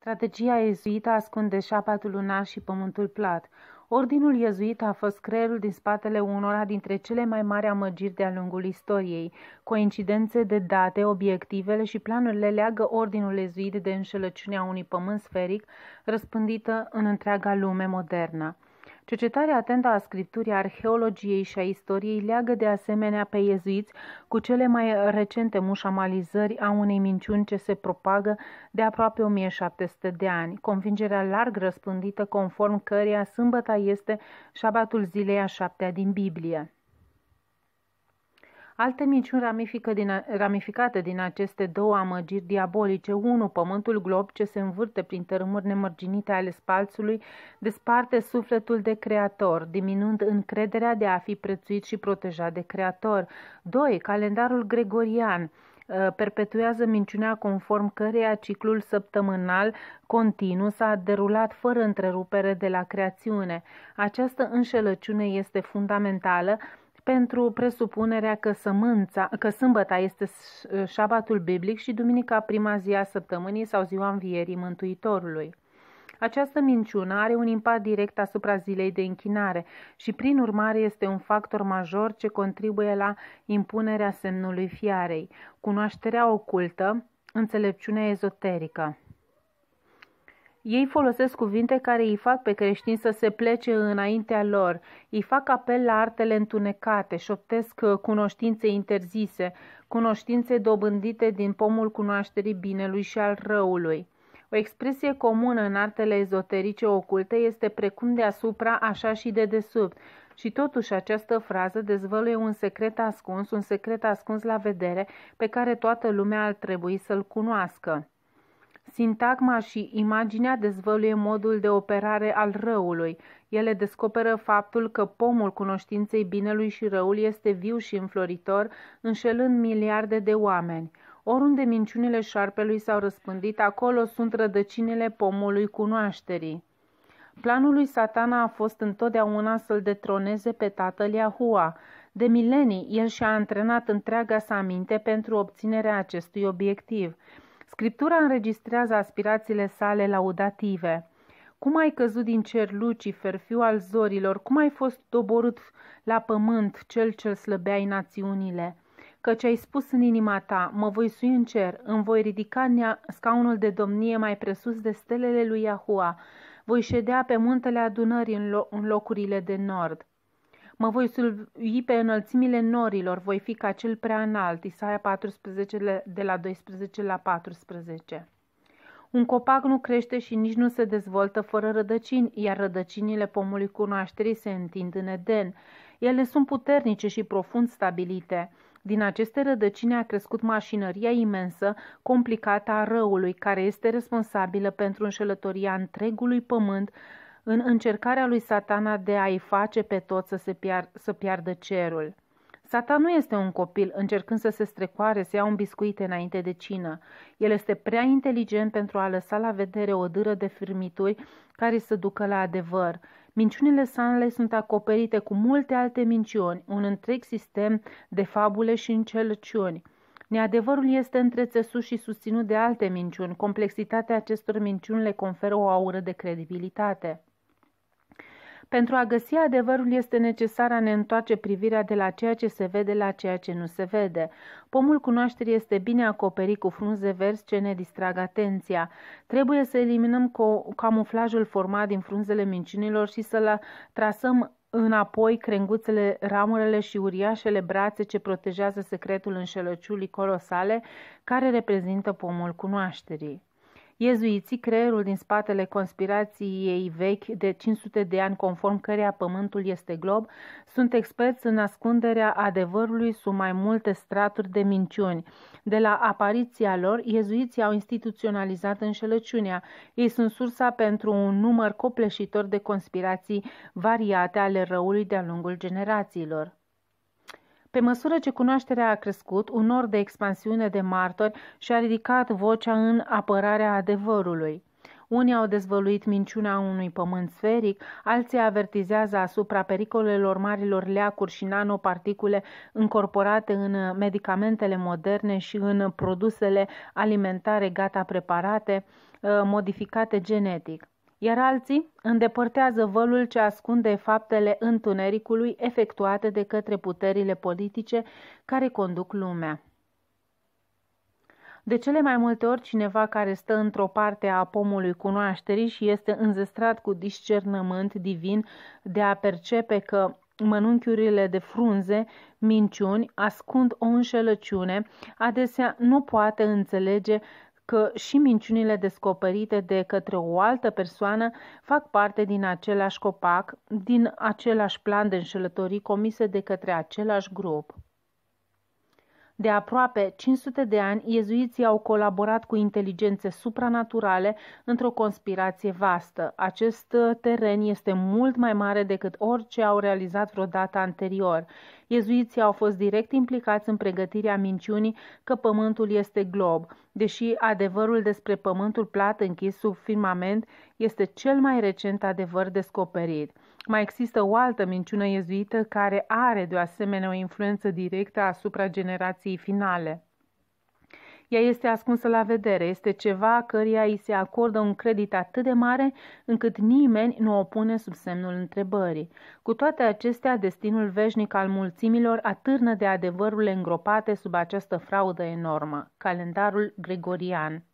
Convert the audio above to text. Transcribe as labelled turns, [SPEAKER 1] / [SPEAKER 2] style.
[SPEAKER 1] Strategia iezuită ascunde șapatul lunar și pământul plat. Ordinul iezuit a fost creierul din spatele unora dintre cele mai mari amăgiri de-a lungul istoriei. Coincidențe de date, obiectivele și planurile leagă ordinul iezuit de înșelăciunea unui pământ sferic răspândită în întreaga lume modernă. Cercetarea atentă a scripturii, arheologiei și a istoriei leagă de asemenea pe iezuiți cu cele mai recente mușamalizări a unei minciuni ce se propagă de aproape 1700 de ani, convingerea larg răspândită conform căreia sâmbăta este șabatul zilei a șaptea din Biblie. Alte minciuni ramifică din, ramificate din aceste două amăgiri diabolice, 1. Pământul glob ce se învârte prin tărâmuri nemărginite ale spalțului, desparte sufletul de creator, diminuând încrederea de a fi prețuit și protejat de creator. 2. Calendarul gregorian uh, perpetuează minciunea conform căreia ciclul săptămânal continuu s-a derulat fără întrerupere de la creațiune. Această înșelăciune este fundamentală pentru presupunerea că, sămânța, că sâmbăta este ă, șabatul biblic și duminica prima zi a săptămânii sau ziua învierii Mântuitorului. Această minciună are un impact direct asupra zilei de închinare și, prin urmare, este un factor major ce contribuie la impunerea semnului fiarei, cunoașterea ocultă, înțelepciunea ezoterică. Ei folosesc cuvinte care îi fac pe creștini să se plece înaintea lor, îi fac apel la artele întunecate, șoptesc uh, cunoștințe interzise, cunoștințe dobândite din pomul cunoașterii binelui și al răului. O expresie comună în artele ezoterice oculte este precum deasupra, așa și de desubt. Și totuși această frază dezvăluie un secret ascuns, un secret ascuns la vedere, pe care toată lumea ar trebui să-l cunoască. Sintagma și imaginea dezvăluie modul de operare al răului. Ele descoperă faptul că pomul cunoștinței binelui și răul este viu și înfloritor, înșelând miliarde de oameni. Oriunde minciunile șarpelui s-au răspândit, acolo sunt rădăcinile pomului cunoașterii. Planul lui satana a fost întotdeauna să-l detroneze pe tatăl Yahua. De milenii, el și-a antrenat întreaga sa minte pentru obținerea acestui obiectiv – Scriptura înregistrează aspirațiile sale laudative. Cum ai căzut din cer, Lucifer, fiu al zorilor, cum ai fost doborât la pământ, cel ce slăbeai națiunile? Căci ai spus în inima ta, mă voi sui în cer, îmi voi ridica scaunul de domnie mai presus de stelele lui Iahua, voi ședea pe muntele adunării în, lo- în locurile de nord. Mă voi sulvi pe înălțimile norilor, voi fi ca cel prea înalt. Isaia 14 de la 12 la 14. Un copac nu crește și nici nu se dezvoltă fără rădăcini, iar rădăcinile pomului cunoașterii se întind în Eden. Ele sunt puternice și profund stabilite. Din aceste rădăcini a crescut mașinăria imensă, complicată a răului, care este responsabilă pentru înșelătoria întregului pământ, în încercarea lui satana de a-i face pe toți să, se piar, să piardă cerul. Satan nu este un copil încercând să se strecoare, să ia un biscuit înainte de cină. El este prea inteligent pentru a lăsa la vedere o dâră de firmituri care să ducă la adevăr. Minciunile sale sunt acoperite cu multe alte minciuni, un întreg sistem de fabule și încelăciuni. Neadevărul este întrețesut și susținut de alte minciuni. Complexitatea acestor minciuni le conferă o aură de credibilitate. Pentru a găsi adevărul este necesar a ne întoarce privirea de la ceea ce se vede la ceea ce nu se vede. Pomul cunoașterii este bine acoperit cu frunze verzi ce ne distrag atenția. Trebuie să eliminăm camuflajul format din frunzele minciunilor și să-l trasăm înapoi crenguțele, ramurile și uriașele brațe ce protejează secretul înșelăciului colosale care reprezintă pomul cunoașterii iezuiții creierul din spatele conspirației ei vechi de 500 de ani conform căreia pământul este glob, sunt experți în ascunderea adevărului sub mai multe straturi de minciuni. De la apariția lor, iezuiții au instituționalizat înșelăciunea. Ei sunt sursa pentru un număr copleșitor de conspirații variate ale răului de-a lungul generațiilor. Pe măsură ce cunoașterea a crescut, un nor de expansiune de martori și-a ridicat vocea în apărarea adevărului. Unii au dezvăluit minciuna unui pământ sferic, alții avertizează asupra pericolelor marilor leacuri și nanoparticule încorporate în medicamentele moderne și în produsele alimentare gata preparate, modificate genetic iar alții îndepărtează vălul ce ascunde faptele întunericului efectuate de către puterile politice care conduc lumea. De cele mai multe ori, cineva care stă într-o parte a pomului cunoașterii și este înzestrat cu discernământ divin de a percepe că mănunchiurile de frunze, minciuni, ascund o înșelăciune, adesea nu poate înțelege că și minciunile descoperite de către o altă persoană fac parte din același copac, din același plan de înșelătorii comise de către același grup. De aproape 500 de ani, iezuiții au colaborat cu inteligențe supranaturale într-o conspirație vastă. Acest teren este mult mai mare decât orice au realizat vreodată anterior Iezuiții au fost direct implicați în pregătirea minciunii că pământul este glob, deși adevărul despre pământul plat închis sub firmament este cel mai recent adevăr descoperit. Mai există o altă minciună iezuită care are de asemenea o influență directă asupra generației finale. Ea este ascunsă la vedere, este ceva căreia îi se acordă un credit atât de mare încât nimeni nu o pune sub semnul întrebării. Cu toate acestea, destinul veșnic al mulțimilor atârnă de adevărurile îngropate sub această fraudă enormă, calendarul gregorian.